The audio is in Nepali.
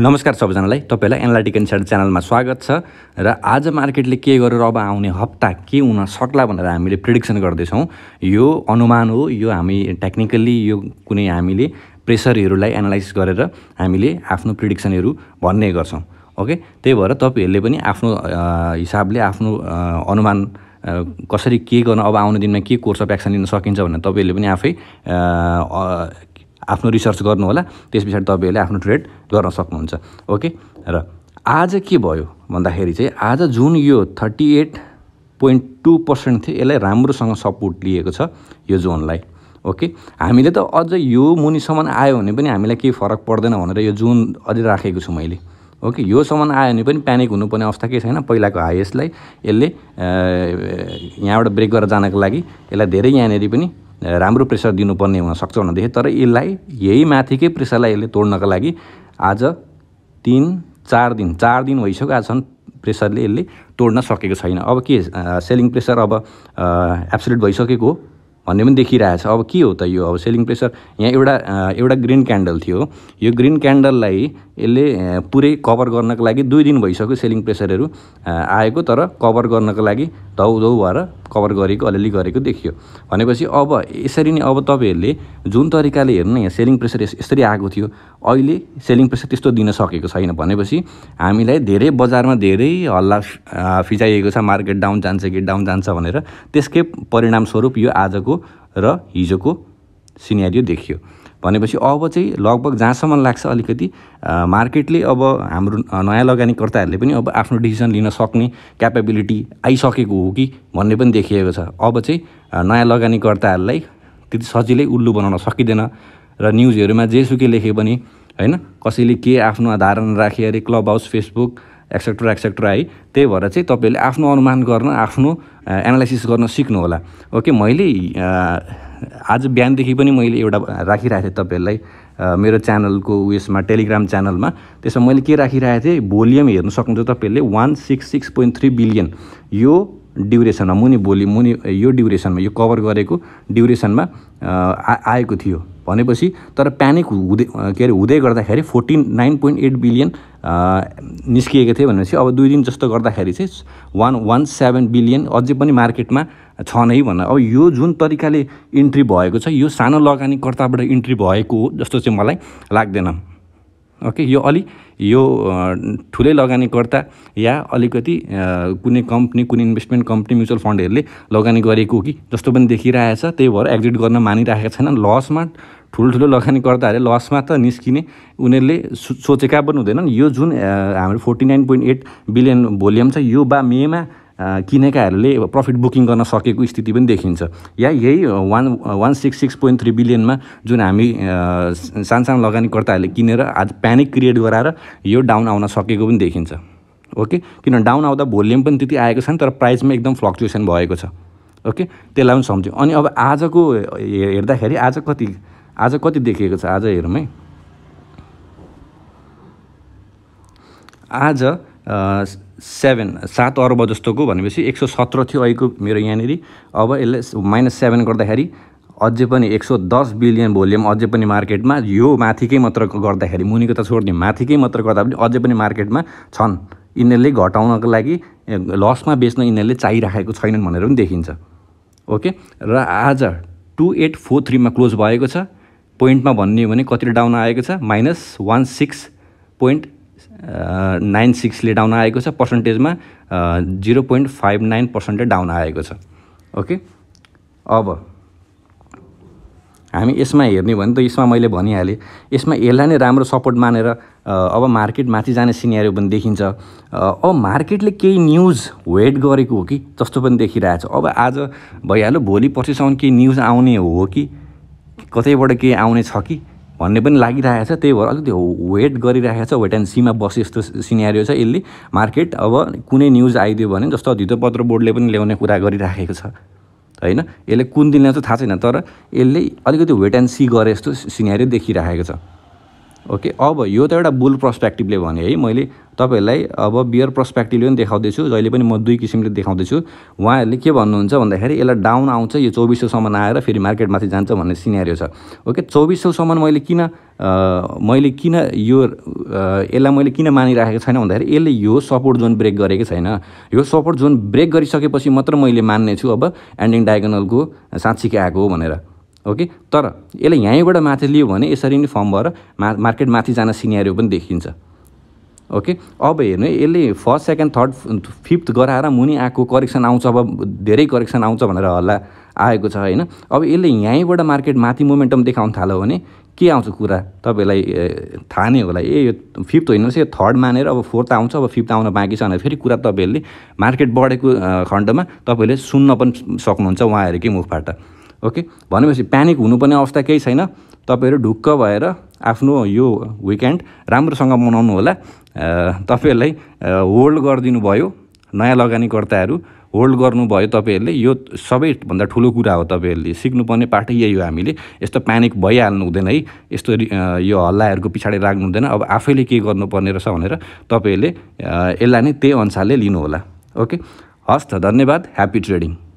नमस्कार सबैजनालाई तपाईँलाई एनालाइटिक इन्साइड च्यानलमा स्वागत छ र आज मार्केटले के गरेर अब आउने हप्ता के हुन सक्ला भनेर हामीले प्रिडिक्सन गर्दैछौँ यो अनुमान हो यो हामी टेक्निकल्ली यो कुनै हामीले प्रेसरहरूलाई एनालाइज गरेर हामीले आफ्नो प्रिडिक्सनहरू भन्ने गर्छौँ ओके त्यही भएर तपाईँहरूले पनि आफ्नो हिसाबले आफ्नो अनुमान कसरी के गर्न अब आउने दिनमा के कोर्स अफ एक्सन लिन सकिन्छ भनेर तपाईँहरूले पनि आफै आफ्नो रिसर्च गर्नुहोला त्यस पछाडि तपाईँहरूले आफ्नो ट्रेड गर्न सक्नुहुन्छ ओके र आज के भयो भन्दाखेरि चाहिँ आज जुन यो thirty eight point two percent थियो यसलाई राम्रोसँग सपोर्ट लिएको छ यो जोनलाई ओके हामीले त अझ यो मुनिसम्म आयो भने पनि हामीलाई केही फरक पर्दैन भनेर यो जोन अझै राखेको छु मैले ओके यो योसम्म आयो भने पनि प्यानिक हुनुपर्ने अवस्था केही छैन पहिलाको हाइएस्टलाई यसले यहाँबाट ब्रेक गरेर जानको लागि यसलाई धेरै यहाँनिर पनि राम्रो प्रेसर दिनुपर्ने हुनसक्छ भनेदेखि तर यसलाई यही माथिकै प्रेसरलाई यसले तोड्नको लागि आज तिन चार दिन चार दिन भइसक्यो छन् प्रेसरले यसले तोड्न सकेको छैन अब के सेलिङ प्रेसर अब एब्सोल्युट भइसकेको भन्ने पनि देखिरहेछ अब के हो त यो अब सेलिङ प्रेसर यहाँ एउटा एउटा ग्रिन क्यान्डल थियो यो ग्रिन क्यान्डललाई यसले पुरै कभर गर्नको लागि दुई दिन भइसक्यो सेलिङ प्रेसरहरू आएको तर कभर गर्नको लागि धौधौ भएर कभर गरेको अलिअलि गरेको देखियो भनेपछि अब यसरी नै अब तपाईँहरूले जुन तरिकाले हेर्नु यहाँ सेलिङ प्रेसर यसरी आएको थियो अहिले सेलिङ प्रेसर त्यस्तो दिन सकेको छैन भनेपछि हामीलाई धेरै बजारमा धेरै हल्ला फिजाइएको छ मार्केट डाउन जान्छ कि डाउन जान्छ भनेर त्यसकै परिणामस्वरूप यो आजको र हिजोको सिनेरियो देखियो भनेपछि अब चाहिँ लगभग जहाँसम्म लाग्छ अलिकति मार्केटले अब हाम्रो नयाँ लगानीकर्ताहरूले पनि अब आफ्नो डिसिजन लिन सक्ने क्यापेबिलिटी आइसकेको हो कि भन्ने पनि देखिएको छ अब चाहिँ नयाँ लगानीकर्ताहरूलाई त्यति सजिलै उल्लु बनाउन सकिँदैन र न्युजहरूमा जेसुकै लेखे पनि होइन कसैले के आफ्नो धारणा राखे अरे club house Facebook etcetera etcetera है त्यही भएर चाहिँ तपाईँहरूले आफ्नो अनुमान गर्न आफ्नो एनालाइसिस गर्न सिक्नुहोला ओके मैले आज बिहानदेखि पनि मैले एउटा राखिरहेको थिएँ तपाईँहरूलाई मेरो च्यानलको उयसमा टेलिग्राम च्यानलमा त्यसमा मैले के राखिरहेको थिएँ भोल्युम हेर्नु सक्नुहुन्छ तपाईँहरूले one six six point three billion यो ड्युरेसनमा मुनि भोलि मुनि यो ड्युरेसनमा यो कभर गरेको ड्युरेसनमा आएको थियो भनेपछि तर प्यानिक हुँदै के अरे हुँदै गर्दाखेरि fourteen nine point eight billion निस्किएको थियो भनेपछि अब दुई दिन जस्तो गर्दाखेरि चाहिँ वान वान सेभेन बिलियन अझै पनि मार्केटमा छ नै भन्न अब यो जुन तरिकाले इन्ट्री भएको छ यो सानो लगानीकर्ताबाट इन्ट्री भएको हो जस्तो चाहिँ मलाई लाग्दैन ओके यो अलि यो ठुलै लगानीकर्ता या अलिकति कुनै कम्पनी कुनै इन्भेस्टमेन्ट कम्पनी म्युचुअल फन्डहरूले लगानी गरेको हो कि जस्तो पनि देखिरहेछ त्यही भएर एक्जिट गर्न मानिरहेका छैनन् लसमा ठुलो लगानीकर्ताहरूले लसमा त निस्किने उनीहरूले सोचेका पनि हुँदैनन् यो जुन हाम्रो forty nine point eight billion volume छ यो बा मेमा किनेकाहरूले प्रफिट बुकिङ गर्न सकेको स्थिति पनि देखिन्छ या यही one one six six point three बिलियनमा जुन हामी सानसानो लगानीकर्ताहरूले किनेर आज प्यानिक क्रिएट गराएर यो डाउन आउन सकेको पनि देखिन्छ ओके किन डाउन आउँदा भोल्युम पनि त्यति आएको छैन तर प्राइसमा एकदम फ्लक्चुएसन भएको छ ओके त्यसलाई पनि सम्झ्यौँ अनि अब आजको हेर्दाखेरि आज कति आज कति देखिएको छ आज हेरौँ है आज सेभेन सात अर्ब जस्तोको भनेपछि एक सौ सत्र थियो अहिलेको मेरो यहाँनिर अब यसले माइनस सेभेन गर्दाखेरि अझै पनि एक सौ दस बिलियन भोल्युम अझै पनि मार्केटमा यो माथिकै मात्र गर्दाखेरि मुनिको त छोड्ने माथिकै मात्र गर्दा पनि अझै पनि मार्केटमा छन् यिनीहरूले घटाउनको लागि लसमा बेच्न यिनीहरूले चाहिराखेको छैनन् भनेर पनि देखिन्छ ओके र आज टु एट फोर थ्रीमा क्लोज भएको छ पोइन्टमा भन्ने हो भने कति डाउन आएको छ minus one six point nine सिक्सले डाउन आएको छ पर्सन्टेजमा zero point five nine percentage down आएको छ ओके अब हामी यसमा हेर्ने भने त यसमा मैले भनिहालेँ यसमा यसलाई नै राम्रो सपोर्ट मानेर अब मार्केट माथि जाने सिनियरहरू पनि देखिन्छ अब मार्केटले केही न्युज वेट गरेको हो कि जस्तो पनि छ अब आज भइहाल्यो भोलि पर्सिसम्म केही न्युज आउने हो कि कतैबाट केही आउने छ कि भन्ने पनि लागिरहेको छ त्यही भएर अलिकति वेट गरिरहेको छ वेट एन्ड सीमा बसे जस्तो सिनेरियो छ यसले मार्केट अब कुनै न्युज आइदियो भने जस्तो धितोपत्र बोर्डले पनि ल्याउने कुरा गरिराखेको छ होइन यसले कुन दिन ल्याउँछ थाहा छैन तर यसले अलिकति वेट एन्ड सी गरे जस्तो सिनेरियो देखिराखेको छ ओके अब यो त एउटा बुल पर्सपेक्टिभले भने है मैले तपाईँहरूलाई अब बियर पर्सपेक्टिभले पनि देखाउँदैछु जहिले पनि म दुई किसिमले देखाउँदैछु उहाँहरूले के भन्नुहुन्छ भन्दाखेरि यसलाई डाउन आउँछ यो चौबिस सौसम्म आएर फेरि मार्केटमाथि जान्छ भन्ने सिनेरियो छ ओके चौबिस सौसम्म मैले किन मैले किन यो यसलाई मैले किन मानिराखेको छैन भन्दाखेरि यसले यो सपोर्ट जोन ब्रेक गरेको छैन यो सपोर्ट जोन ब्रेक गरिसकेपछि मात्र मैले मान्नेछु अब एन्डिङ डायगोनलको साँच्चीकै आएको हो भनेर ओके तर यसलाई यहीँबाट माथि लियो भने यसरी नै फर्म भएर मा मार्केट माथि जान सिनेरियो पनि देखिन्छ ओके अब हेर्नु यसले फर्स्ट सेकेन्ड थर्ड फिफ्थ गराएर मुनि आएको करेक्सन आउँछ अब धेरै करेक्सन आउँछ भनेर हल्ला आएको छ होइन अब यसले यहीँबाट मार्केट माथि मोमेन्टम देखाउन थाल्यो भने के आउँछ कुरा तपाईँलाई थाहा नै होला ए यो फिफ्थ होइन यो थर्ड मानेर अब फोर्थ आउँछ अब फिफ्थ आउन बाँकी छ भने फेरि कुरा तपाईँहरूले मार्केट बढेको खण्डमा तपाईँहरूले सुन्न पनि सक्नुहुन्छ उहाँहरूकै मुखबाट ओके भनेपछि प्यानिक हुनुपर्ने अवस्था केही छैन तपाईँहरू ढुक्क भएर आफ्नो यो विकेन्ड राम्रोसँग मनाउनु होला तपाईँहरूलाई होल्ड गरिदिनु भयो नयाँ लगानीकर्ताहरू होल्ड गर्नुभयो तपाईँहरूले यो सबैभन्दा ठुलो कुरा हो तपाईँहरूले सिक्नुपर्ने पाठ यही हो हामीले यस्तो प्यानिक भइहाल्नु हुँदैन है यस्तो यो हल्लाहरूको पछाडि राख्नु हुँदैन अब आफैले के गर्नुपर्ने रहेछ भनेर तपाईँहरूले यसलाई नै त्यही अनुसारले लिनुहोला ओके हस् त धन्यवाद ह्याप्पी ट्रेडिङ